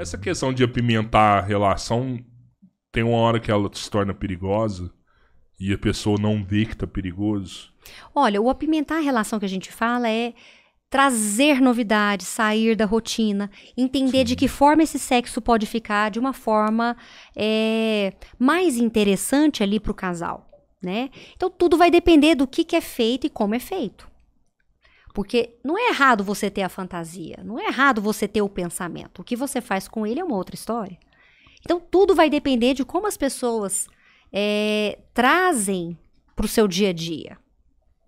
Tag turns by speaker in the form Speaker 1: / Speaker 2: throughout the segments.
Speaker 1: Essa questão de apimentar a relação tem uma hora que ela se torna perigosa e a pessoa não vê que tá perigoso.
Speaker 2: Olha, o apimentar a relação que a gente fala é trazer novidades, sair da rotina, entender Sim. de que forma esse sexo pode ficar de uma forma é, mais interessante ali para o casal, né? Então tudo vai depender do que, que é feito e como é feito. Porque não é errado você ter a fantasia, não é errado você ter o pensamento. O que você faz com ele é uma outra história. Então, tudo vai depender de como as pessoas é, trazem para o seu dia a dia.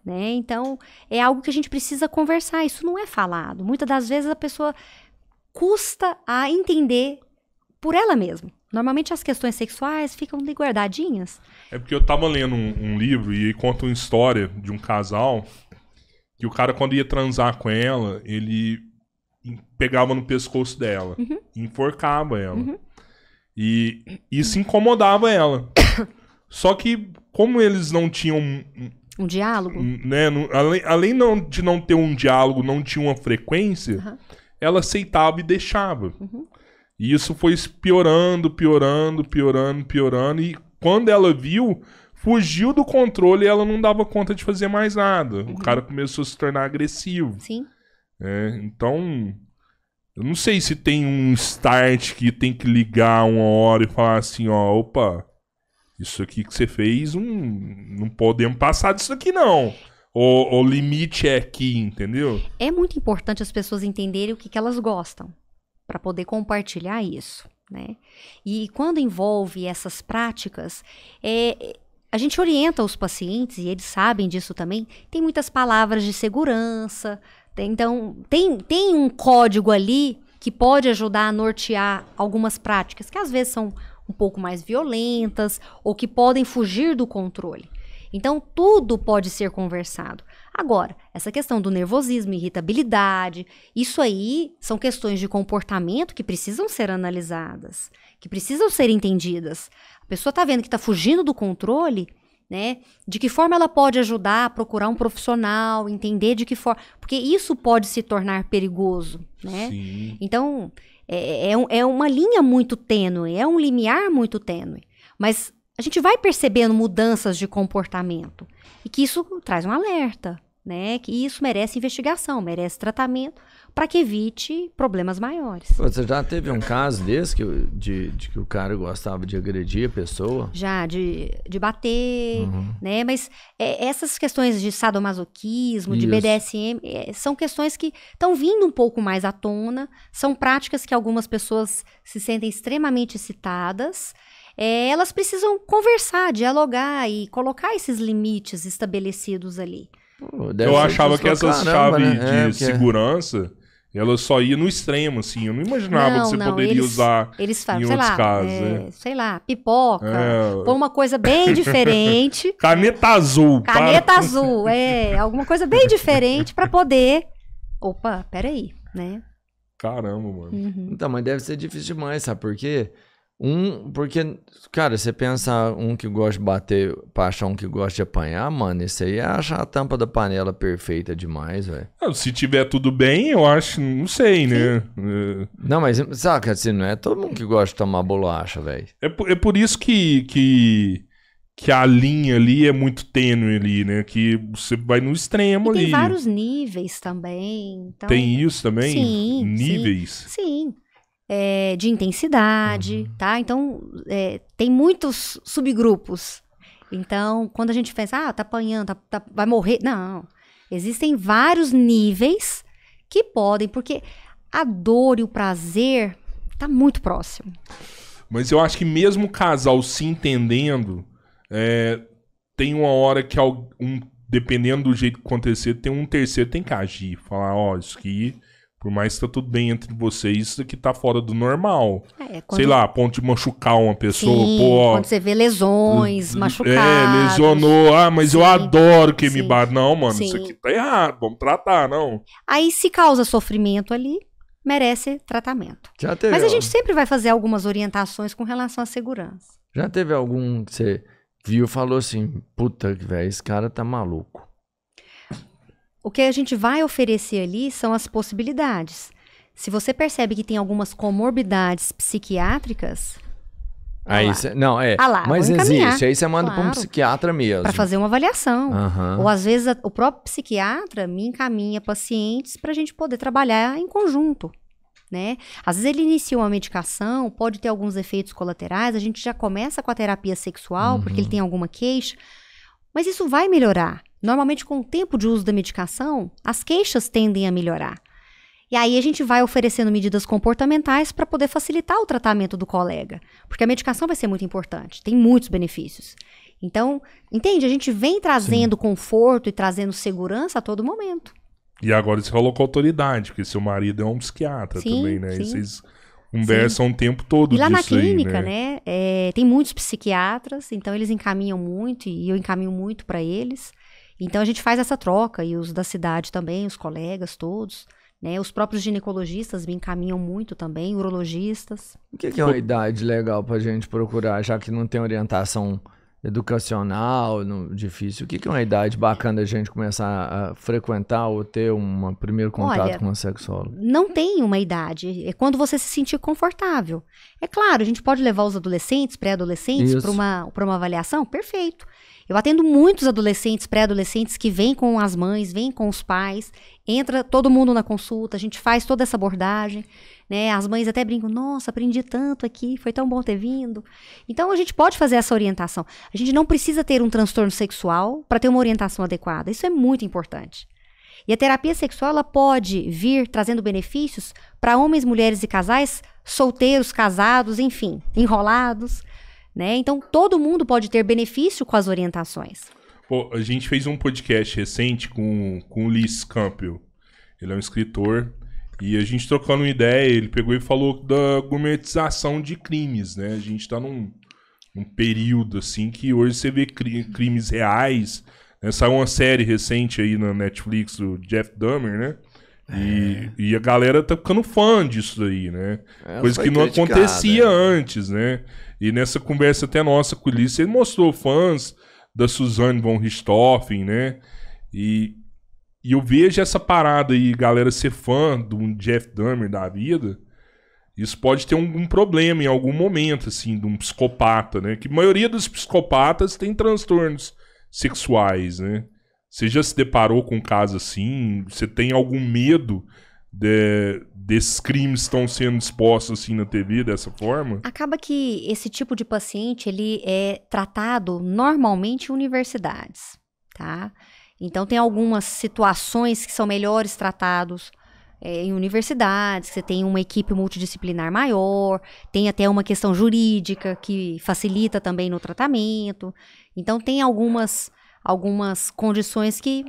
Speaker 2: Né? Então, é algo que a gente precisa conversar. Isso não é falado. Muitas das vezes a pessoa custa a entender por ela mesma. Normalmente as questões sexuais ficam guardadinhas.
Speaker 1: É porque eu estava lendo um, um livro e conta uma história de um casal que o cara, quando ia transar com ela, ele pegava no pescoço dela, uhum. enforcava ela. Uhum. E isso incomodava ela. Só que, como eles não tinham.
Speaker 2: Um diálogo?
Speaker 1: Né, não, além além não, de não ter um diálogo, não tinha uma frequência, uhum. ela aceitava e deixava. Uhum. E isso foi piorando, piorando, piorando, piorando. E quando ela viu, fugiu do controle e ela não dava conta de fazer mais nada. Uhum. O cara começou a se tornar agressivo. Sim. É, então, eu não sei se tem um start que tem que ligar uma hora e falar assim, ó, opa, isso aqui que você fez, um, não podemos passar disso aqui não. O, o limite é aqui, entendeu?
Speaker 2: É muito importante as pessoas entenderem o que, que elas gostam para poder compartilhar isso. Né? E quando envolve essas práticas, é, a gente orienta os pacientes, e eles sabem disso também, tem muitas palavras de segurança, tem, né? então tem, tem um código ali que pode ajudar a nortear algumas práticas que às vezes são um pouco mais violentas ou que podem fugir do controle. Então, tudo pode ser conversado. Agora, essa questão do nervosismo, irritabilidade, isso aí são questões de comportamento que precisam ser analisadas, que precisam ser entendidas. A pessoa está vendo que está fugindo do controle, né? De que forma ela pode ajudar a procurar um profissional, entender de que forma. Porque isso pode se tornar perigoso, né? Sim. Então, é, é, é, é uma linha muito tênue, é um limiar muito tênue. Mas a gente vai percebendo mudanças de comportamento e que isso traz um alerta, né? Que isso merece investigação, merece tratamento para que evite problemas maiores. Você
Speaker 3: já teve um caso desse que, de, de, que o cara gostava de agredir a pessoa?
Speaker 2: Já, de, de bater, uhum. né? Mas é, essas questões de sadomasoquismo, Isso. de BDSM, é, são questões que estão vindo um pouco mais à tona, são práticas que algumas pessoas se sentem extremamente excitadas é, elas precisam conversar, dialogar e colocar esses limites estabelecidos ali. Pô, eu achava que essas chaves né? É, de é, porque...
Speaker 1: segurança ela só ia no extremo, assim. Eu não imaginava não, que você não, poderia eles, usar eles falam, em sei lá, casos. É, é.
Speaker 2: Sei lá, pipoca. É. Pô, uma coisa bem diferente.
Speaker 3: Caneta azul. Caneta para...
Speaker 2: azul, é. Alguma coisa bem diferente para poder... Opa, peraí, né?
Speaker 3: Caramba, mano. Uhum. Então, mas deve ser difícil demais, sabe por quê? Porque um, porque, cara, você pensa um que gosta de bater pra achar um que gosta de apanhar, mano, esse aí é achar a tampa da panela perfeita demais, velho. Ah, se tiver tudo bem, eu acho, não sei, né? É. Não, mas saca, assim, não é todo mundo que gosta de tomar bolacha, velho.
Speaker 1: É, por, é por isso que, que, que a linha ali é muito tênue ali, né? Que você vai no extremo e ali. Tem vários
Speaker 2: níveis também. Então... Tem
Speaker 1: isso também? Sim. Níveis?
Speaker 2: sim. sim é, de intensidade, uhum. tá? Então, é, tem muitos subgrupos. Então, quando a gente pensa, ah, tá apanhando, tá, tá, vai morrer. Não. Existem vários níveis que podem, porque a dor e o prazer tá muito próximo.
Speaker 1: Mas eu acho que mesmo o casal se entendendo, é, tem uma hora que, um, dependendo do jeito que acontecer, tem um terceiro que tem que agir. Falar, ó, oh, isso aqui por mais que tá tudo bem entre vocês, que tá fora do normal. É, Sei lá, a ponto de machucar uma pessoa. Sim, pô, quando você
Speaker 2: vê lesões, hum, hum, machucados. É,
Speaker 1: lesionou. Ah, mas sim, eu adoro que sim. me bate. Não, mano, isso aqui tá errado. Vamos tratar,
Speaker 3: não.
Speaker 2: Aí se causa sofrimento ali, merece tratamento. Já teve mas a gente sempre vai fazer algumas orientações com relação à segurança.
Speaker 3: Já teve algum que você viu e falou assim, puta, velho, esse cara tá maluco.
Speaker 2: O que a gente vai oferecer ali são as possibilidades. Se você percebe que tem algumas comorbidades psiquiátricas.
Speaker 3: Aí ah, cê, é, não, é. Ah lá, mas existe. Aí você manda claro, para um psiquiatra mesmo. Para
Speaker 2: fazer uma avaliação. Uhum. Ou às vezes a, o próprio psiquiatra me encaminha pacientes para a gente poder trabalhar em conjunto. Né? Às vezes ele inicia uma medicação, pode ter alguns efeitos colaterais, a gente já começa com a terapia sexual, uhum. porque ele uhum. tem alguma queixa, mas isso vai melhorar. Normalmente, com o tempo de uso da medicação, as queixas tendem a melhorar. E aí a gente vai oferecendo medidas comportamentais para poder facilitar o tratamento do colega, porque a medicação vai ser muito importante, tem muitos benefícios. Então, entende? A gente vem trazendo Sim. conforto e trazendo segurança a todo momento.
Speaker 1: E agora você falou com autoridade, porque seu marido é um psiquiatra sim, também, né? Sim. E vocês conversam sim. o tempo todo e lá na clínica, aí,
Speaker 2: né? né? É, tem muitos psiquiatras, então eles encaminham muito e eu encaminho muito para eles. Então a gente faz essa troca e os da cidade também, os colegas todos. Né? Os próprios ginecologistas me encaminham muito também, urologistas. O que, que é uma
Speaker 3: idade legal para a gente procurar, já que não tem orientação educacional, no, difícil? O que, que é uma idade bacana a gente começar a frequentar ou ter um primeiro contato Olha, com uma sexóloga?
Speaker 2: Não tem uma idade. É quando você se sentir confortável. É claro, a gente pode levar os adolescentes, pré-adolescentes, para uma, uma avaliação, perfeito. Eu atendo muitos adolescentes, pré-adolescentes que vêm com as mães, vêm com os pais, entra todo mundo na consulta, a gente faz toda essa abordagem, né? As mães até brincam: "Nossa, aprendi tanto aqui, foi tão bom ter vindo". Então a gente pode fazer essa orientação. A gente não precisa ter um transtorno sexual para ter uma orientação adequada. Isso é muito importante. E a terapia sexual ela pode vir trazendo benefícios para homens, mulheres e casais solteiros, casados, enfim, enrolados, né? Então, todo mundo pode ter benefício com as orientações.
Speaker 1: Pô, a gente fez um podcast recente com, com o Liz Campbell. Ele é um escritor. E a gente trocando uma ideia, ele pegou e falou da gourmetização de crimes, né? A gente tá num, num período, assim, que hoje você vê cri crimes reais. Né? Saiu uma série recente aí na Netflix do Jeff Dahmer, né? E, e a galera tá ficando fã disso aí, né? É, Coisa que não acontecia é. antes, né? E nessa conversa até nossa com o Ulisses, ele mostrou fãs da Suzanne von Richthofen, né? E, e eu vejo essa parada aí, galera ser fã de um Jeff Dahmer da vida, isso pode ter algum problema em algum momento, assim, de um psicopata, né? Que a maioria dos psicopatas tem transtornos sexuais, né? Você já se deparou com um caso assim? Você tem algum medo de, desses crimes estão sendo expostos assim na TV
Speaker 2: dessa forma? Acaba que esse tipo de paciente ele é tratado normalmente em universidades, tá? Então tem algumas situações que são melhores tratados é, em universidades, você tem uma equipe multidisciplinar maior, tem até uma questão jurídica que facilita também no tratamento. Então tem algumas algumas condições que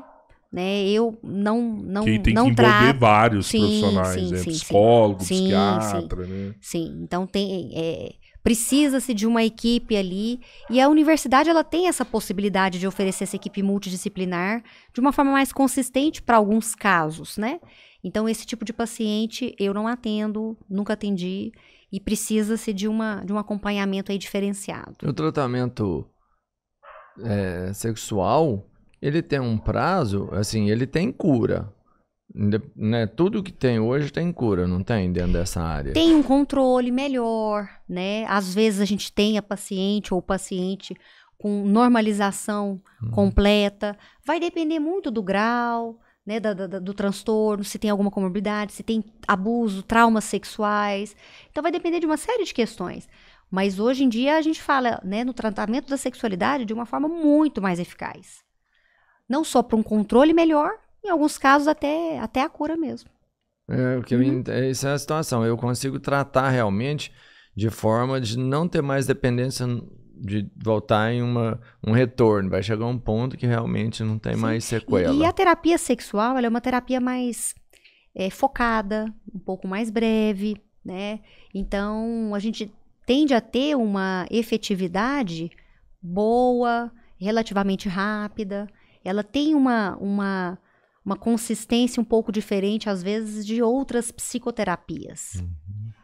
Speaker 2: né, eu não não que tem não que envolver trato. vários sim, profissionais, sim, psiquiatras, né, sim, psicólogo, sim, psiquiatra, sim, né? Sim, então tem é, precisa-se de uma equipe ali e a universidade ela tem essa possibilidade de oferecer essa equipe multidisciplinar de uma forma mais consistente para alguns casos, né? Então esse tipo de paciente eu não atendo, nunca atendi e precisa-se de uma de um acompanhamento aí diferenciado.
Speaker 3: O tratamento é, sexual, ele tem um prazo, assim, ele tem cura. Né? Tudo que tem hoje tem cura, não tem dentro dessa área? Tem
Speaker 2: um controle melhor, né? Às vezes a gente tem a paciente ou o paciente com normalização uhum. completa. Vai depender muito do grau, né, da, da, do transtorno, se tem alguma comorbidade, se tem abuso, traumas sexuais. Então vai depender de uma série de questões. Mas hoje em dia a gente fala né, no tratamento da sexualidade de uma forma muito mais eficaz. Não só para um controle melhor, em alguns casos até, até a cura mesmo.
Speaker 3: É, o que uhum. essa é, é a situação. Eu consigo tratar realmente de forma de não ter mais dependência de voltar em uma, um retorno. Vai chegar um ponto que realmente não tem Sim. mais sequela. E, e,
Speaker 2: a terapia sexual é uma terapia mais é, focada, um pouco mais breve, né? Então a gente tende a ter uma efetividade boa, relativamente rápida. Ela tem uma, uma, uma consistência um pouco diferente, às vezes, de outras psicoterapias. Uhum.